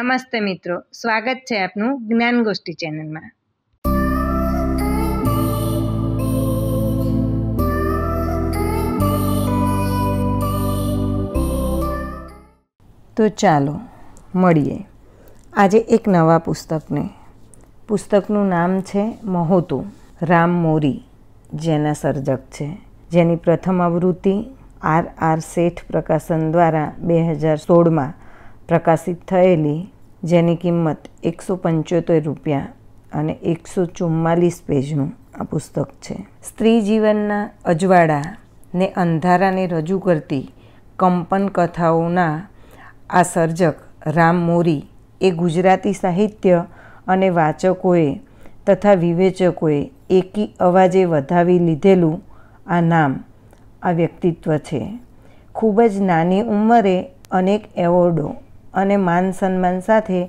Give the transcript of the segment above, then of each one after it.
નમસ્તે મિત્રો સ્વાગત છે આપનું જ્ઞાન ગોષ્ઠી ચેનલમાં તો ચાલો મળીએ આજે એક નવા પુસ્તકને પુસ્તકનું નામ છે મહોતું રામ મોરી જેના સર્જક છે જેની પ્રથમ આવૃત્તિ આર આર શેઠ પ્રકાશન દ્વારા બે હજાર સોળમાં પ્રકાશિત થયેલી જેની કિંમત એકસો પંચોતેર રૂપિયા અને એકસો ચુમ્માલીસ પેજનું આ પુસ્તક છે સ્ત્રી જીવનના અજવાળા ને અંધારાને રજૂ કરતી કંપન કથાઓના આ સર્જક રામ મોરી એ ગુજરાતી સાહિત્ય અને વાચકોએ તથા વિવેચકોએ એકી અવાજે વધાવી લીધેલું આ નામ આ વ્યક્તિત્વ છે ખૂબ જ નાની ઉંમરે અનેક એવોર્ડો અને માન સન્માન સાથે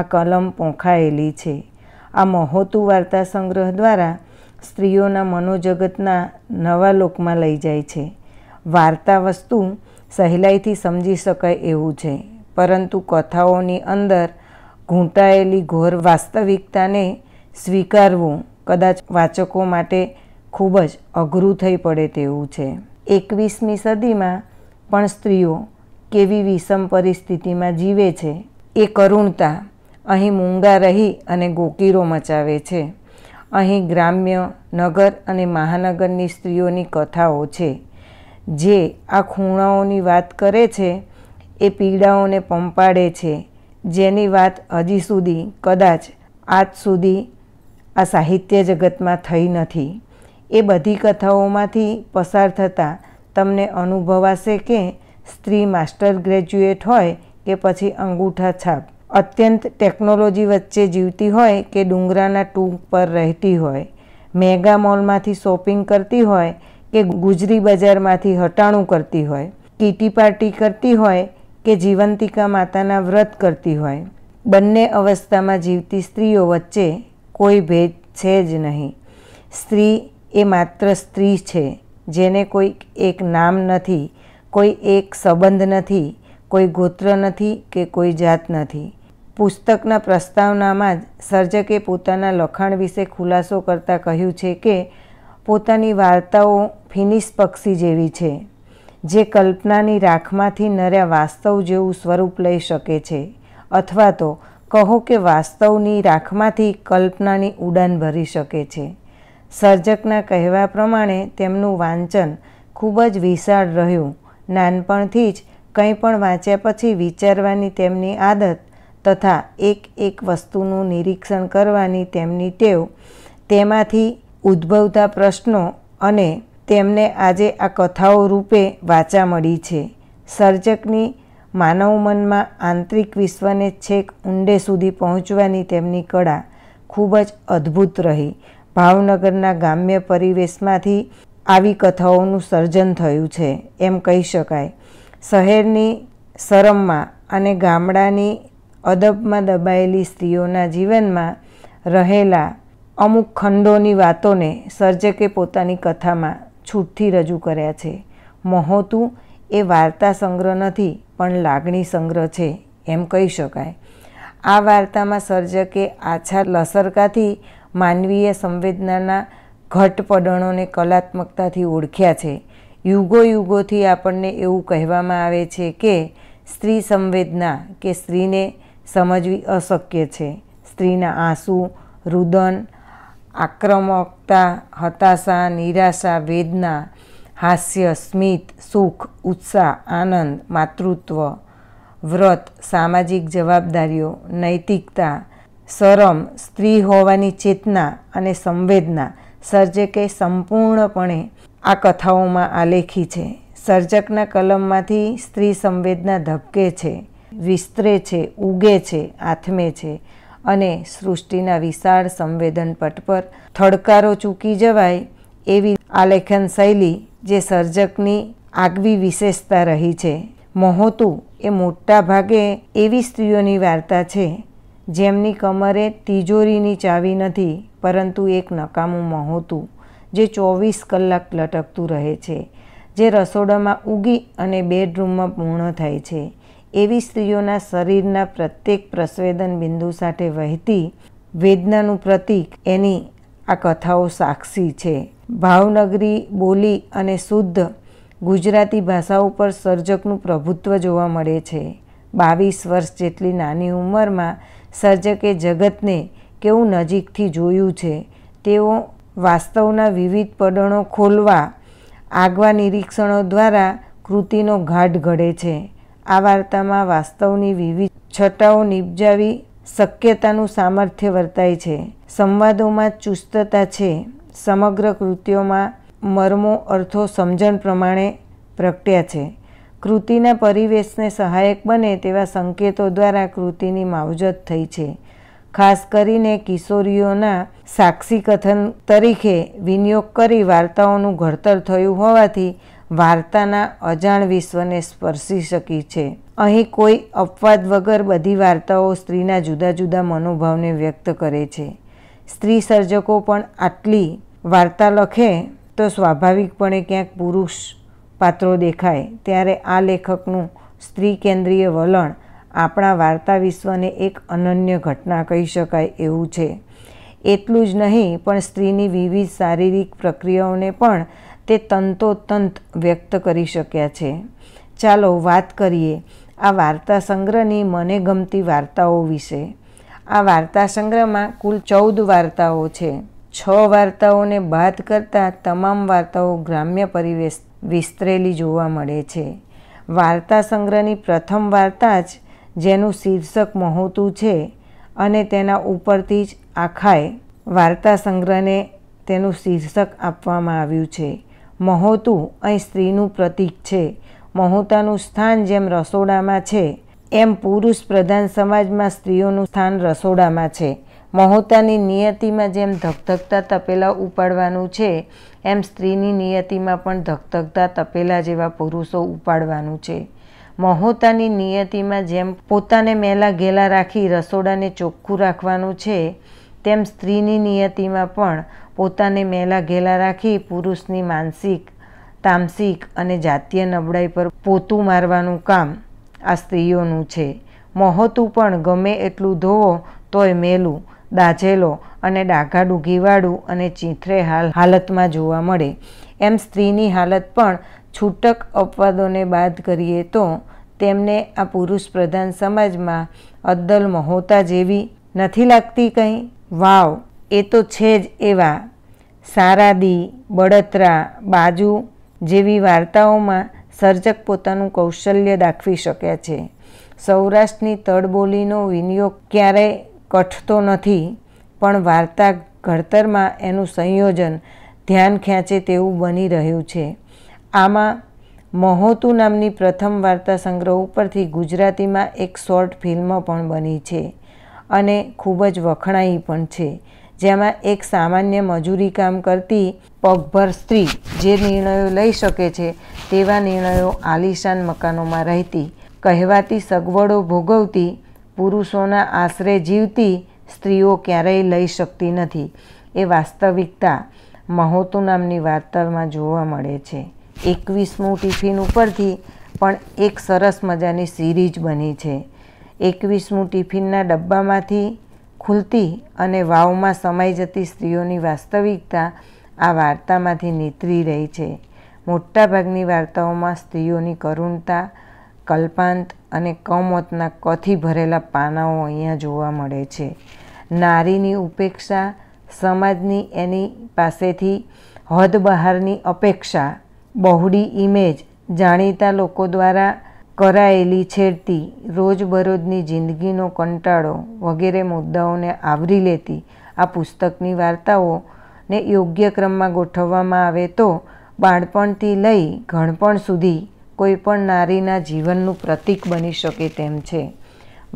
આ કલમ પોંખાયેલી છે આ મહોતુ વાર્તા સંગ્રહ દ્વારા સ્ત્રીઓના મનોજગતના નવા લોકમાં લઈ જાય છે વાર્તા વસ્તુ સહેલાઈથી સમજી શકાય એવું છે પરંતુ કથાઓની અંદર ઘૂંટાયેલી ઘોર વાસ્તવિકતાને સ્વીકારવું કદાચ વાચકો માટે ખૂબ જ અઘરું થઈ પડે તેવું છે એકવીસમી સદીમાં પણ સ્ત્રીઓ કેવી વિષમ પરિસ્થિતિમાં જીવે છે એ કરુણતા અહીં મૂંગા રહી અને ગોકીરો મચાવે છે અહીં ગ્રામ્ય નગર અને મહાનગરની સ્ત્રીઓની કથાઓ છે જે આ ખૂણાઓની વાત કરે છે એ પીડાઓને પંપાડે છે જેની વાત હજી સુધી કદાચ આજ સુધી આ સાહિત્ય જગતમાં થઈ નથી એ બધી કથાઓમાંથી પસાર થતાં તમને અનુભવાશે કે સ્ત્રી માસ્ટર ગ્રેજ્યુએટ હોય કે પછી અંગૂઠા છાપ અત્યંત ટેકનોલોજી વચ્ચે જીવતી હોય કે ડુંગરાના ટૂંક પર રહેતી હોય મેગા મોલમાંથી શોપિંગ કરતી હોય કે ગુજરી બજારમાંથી હટાણું કરતી હોય કીટી પાર્ટી કરતી હોય કે જીવંતિકા માતાના વ્રત કરતી હોય બંને અવસ્થામાં જીવતી સ્ત્રીઓ વચ્ચે કોઈ ભેદ છે જ નહીં સ્ત્રી એ માત્ર સ્ત્રી છે જેને કોઈ એક નામ નથી કોઈ એક સંબંધ નથી કોઈ ગોત્ર નથી કે કોઈ જાત નથી પુસ્તકના પ્રસ્તાવનામાં જ સર્જકે પોતાના લખાણ વિશે ખુલાસો કરતાં કહ્યું છે કે પોતાની વાર્તાઓ ફિનિશ પક્ષી જેવી છે જે કલ્પનાની રાખમાંથી નર્યા વાસ્તવ જેવું સ્વરૂપ લઈ શકે છે અથવા તો કહો કે વાસ્તવની રાખમાંથી કલ્પનાની ઉડાન ભરી શકે છે સર્જકના કહેવા પ્રમાણે તેમનું વાંચન ખૂબ જ વિશાળ રહ્યું નાનપણથી જ કંઈ પણ વાંચ્યા પછી વિચારવાની તેમની આદત તથા એક એક વસ્તુનું નિરીક્ષણ કરવાની તેમની ટેવ તેમાંથી ઉદ્ભવતા પ્રશ્નો અને તેમને આજે આ કથાઓ રૂપે વાચા મળી છે સર્જકની માનવ મનમાં આંતરિક વિશ્વને છેક ઊંડે સુધી પહોંચવાની તેમની કળા ખૂબ જ અદ્ભુત રહી ભાવનગરના ગામ્ય પરિવેશમાંથી આવી કથાઓનું સર્જન થયું છે એમ કહી શકાય શહેરની શરમમાં અને ગામડાની અદબમાં દબાયેલી સ્ત્રીઓના જીવનમાં રહેલા અમુક ખંડોની વાતોને સર્જકે પોતાની કથામાં છૂટથી રજૂ કર્યા છે મહોતું એ વાર્તા સંગ્રહ નથી પણ લાગણી સંગ્રહ છે એમ કહી શકાય આ વાર્તામાં સર્જકે આછા લસરકાથી માનવીય સંવેદનાના ઘટપડણોને કલાત્મકતાથી ઓળખ્યા છે યુગો યુગોથી આપણને એવું કહેવામાં આવે છે કે સ્ત્રી સંવેદના કે સ્ત્રીને સમજવી અશક્ય છે સ્ત્રીના આંસુ રુદન આક્રમકતા હતાશા નિરાશા વેદના હાસ્ય સ્મિત સુખ ઉત્સાહ આનંદ માતૃત્વ વ્રત સામાજિક જવાબદારીઓ નૈતિકતા શરમ સ્ત્રી હોવાની ચેતના અને સંવેદના સર્જકે સંપૂર્ણપણે આ કથાઓમાં આલેખી છે સર્જકના કલમમાંથી સ્ત્રી સંવેદના ધબકે છે વિસ્તરે છે ઉગે છે આથમે છે અને સૃષ્ટિના વિશાળ સંવેદન પટ પર થડકારો ચૂકી જવાય એવી આલેખન શૈલી જે સર્જકની આગવી વિશેષતા રહી છે મહોતું એ મોટા ભાગે એવી સ્ત્રીઓની વાર્તા છે જેમની કમરે તિજોરીની ચાવી નથી પરંતુ એક નકામું મહોતું જે ચોવીસ કલાક લટકતું રહે છે જે રસોડામાં ઉગી અને બેડરૂમમાં પૂર્ણ થાય છે એવી સ્ત્રીઓના શરીરના પ્રત્યેક પ્રસ્વેદન બિંદુ સાથે વહેતી વેદનાનું પ્રતીક એની આ કથાઓ સાક્ષી છે ભાવનગરી બોલી અને શુદ્ધ ગુજરાતી ભાષા ઉપર સર્જકનું પ્રભુત્વ જોવા મળે છે બાવીસ વર્ષ જેટલી નાની ઉંમરમાં સર્જકે જગતને કેવું નજીકથી જોયું છે તેઓ વાસ્તવના વિવિધ પડણો ખોલવા આગવા નિરીક્ષણો દ્વારા કૃતિનો ગાઢ ઘડે છે આ વાર્તામાં વાસ્તવની વિવિધ છટાઓ નિપજાવી શક્યતાનું સામર્થ્ય વર્તાય છે સંવાદોમાં ચુસ્તતા છે સમગ્ર કૃતિઓમાં મર્મો અર્થો સમજણ પ્રમાણે પ્રગટ્યા છે કૃતિના પરિવેશને સહાયક બને તેવા સંકેતો દ્વારા કૃતિની માવજત થઈ છે ખાસ કરીને કિશોરીઓના સાક્ષી કથન તરીકે વિનિયોગ કરી વાર્તાઓનું ઘડતર થયું હોવાથી વાર્તાના અજાણ વિશ્વને સ્પર્શી શકી છે અહીં કોઈ અપવાદ વગર બધી વાર્તાઓ સ્ત્રીના જુદા જુદા મનોભાવને વ્યક્ત કરે છે સ્ત્રી સર્જકો પણ આટલી વાર્તા લખે તો સ્વાભાવિકપણે ક્યાંક પુરુષ પાત્રો દેખાય ત્યારે આ લેખકનું સ્ત્રી કેન્દ્રીય વલણ આપણા વાર્તા વિશ્વને એક અનન્ય ઘટના કહી શકાય એવું છે એટલું જ નહીં પણ સ્ત્રીની વિવિધ શારીરિક પ્રક્રિયાઓને પણ તે તંતોતંત વ્યક્ત કરી શક્યા છે ચાલો વાત કરીએ આ વાર્તા સંગ્રહની મને ગમતી વાર્તાઓ વિશે આ વાર્તા સંગ્રહમાં કુલ ચૌદ વાર્તાઓ છે છ વાર્તાઓને બાદ કરતાં તમામ વાર્તાઓ ગ્રામ્ય પરિવેશ વિસ્તરેલી જોવા મળે છે વાર્તા સંગ્રહની પ્રથમ વાર્તા જ જેનું શીર્ષક મહોતું છે અને તેના ઉપરથી જ આખાએ વાર્તા સંગ્રહને તેનું શીર્ષક આપવામાં આવ્યું છે મહોતું અહીં સ્ત્રીનું પ્રતીક છે મહોતાનું સ્થાન જેમ રસોડામાં છે એમ પુરુષ પ્રધાન સમાજમાં સ્ત્રીઓનું સ્થાન રસોડામાં છે મહોતાની નિયતિમાં જેમ ધકધકતા તપેલા ઉપાડવાનું છે એમ સ્ત્રીની નિયતિમાં પણ ધકધકતા તપેલા જેવા પુરુષો ઉપાડવાનું છે મહોતાની નિયતિમાં જેમ પોતાને મેલા ઘેલા રાખી રસોડાને ચોખ્ખું રાખવાનું છે તેમ સ્ત્રીની નિયતિમાં પણ પોતાને મેલા ઘેલા રાખી પુરુષની માનસિક તામસિક અને જાતીય નબળાઈ પર પોતું મારવાનું કામ આ સ્ત્રીઓનું છે મહોતું પણ ગમે એટલું ધોવો તોય મેલું દાઝેલો અને ડાઘા ડૂઘીવાળું અને ચીંથરે હાલ હાલતમાં જોવા મળે એમ સ્ત્રીની હાલત પણ છૂટક અપવાદોને બાદ કરીએ તો તેમને આ પુરુષ પ્રધાન સમાજમાં અદ્દલ મહોતા જેવી નથી લાગતી કંઈ વાવ એ તો છે જ એવા સારાદી બળતરા બાજુ જેવી વાર્તાઓમાં સર્જક પોતાનું કૌશલ્ય દાખવી શક્યા છે સૌરાષ્ટ્રની તડબોલીનો વિનિયોગ ક્યારેય કઠતો નથી પણ વાર્તા ઘડતરમાં એનું સંયોજન ધ્યાન ખેંચે તેવું બની રહ્યું છે આમાં મહોતુ નામની પ્રથમ વાર્તા સંગ્રહ ઉપરથી ગુજરાતીમાં એક શોર્ટ ફિલ્મ પણ બની છે અને ખૂબ જ વખણાઈ પણ છે જેમાં એક સામાન્ય મજૂરી કામ કરતી પગભર સ્ત્રી જે નિર્ણયો લઈ શકે છે તેવા નિર્ણયો આલીશાન મકાનોમાં રહેતી કહેવાતી સગવડો ભોગવતી પુરુષોના આશરે જીવતી સ્ત્રીઓ ક્યારેય લઈ શકતી નથી એ વાસ્તવિકતા મહોતુ નામની વાર્તામાં જોવા મળે છે એકવીસમું ટિફિન ઉપરથી પણ એક સરસ મજાની સિરીજ બની છે એકવીસમું ટિફિનના ડબ્બામાંથી ખુલતી અને વાવમાં સમાઈ જતી સ્ત્રીઓની વાસ્તવિકતા આ વાર્તામાંથી નીતરી રહી છે મોટાભાગની વાર્તાઓમાં સ્ત્રીઓની કરુણતા કલ્પાંત અને કમોતના કથી ભરેલા પાનાઓ અહીંયા જોવા મળે છે નારીની ઉપેક્ષા સમાજની એની પાસેથી હદ બહારની અપેક્ષા બહુડી ઇમેજ જાણીતા લોકો દ્વારા કરાયેલી છેડતી રોજબરોજની જિંદગીનો કંટાળો વગેરે મુદ્દાઓને આવરી લેતી આ પુસ્તકની વાર્તાઓને યોગ્ય ક્રમમાં ગોઠવવામાં આવે તો બાળપણથી લઈ ઘણપણ સુધી કોઈપણ નારીના જીવનનું પ્રતીક બની શકે તેમ છે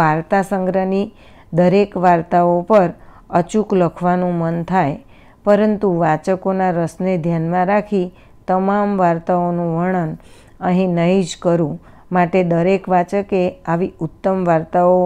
વાર્તા સંગ્રહની દરેક વાર્તાઓ પર અચૂક લખવાનું મન થાય પરંતુ વાચકોના રસને ધ્યાનમાં રાખી તમામ વાર્તાઓનું વર્ણન અહીં નહીં જ કરું માટે દરેક વાચકે આવી ઉત્તમ વાર્તાઓ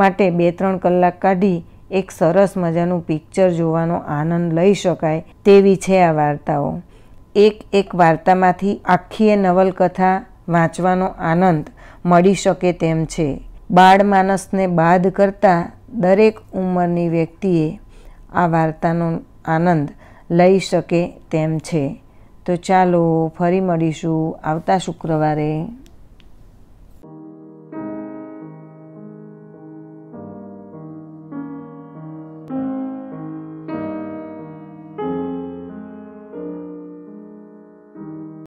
માટે બે ત્રણ કલાક કાઢી એક સરસ મજાનું પિક્ચર જોવાનો આનંદ લઈ શકાય તેવી છે આ વાર્તાઓ એક એક વાર્તામાંથી આખીએ નવલકથા વાંચવાનો આનંદ મળી શકે તેમ છે બાળ માનસને બાદ કરતા દરેક ઉંમરની વ્યક્તિએ આ વાર્તાનો આનંદ લઈ શકે તેમ છે તો ચાલો ફરી મળીશું આવતા શુક્રવારે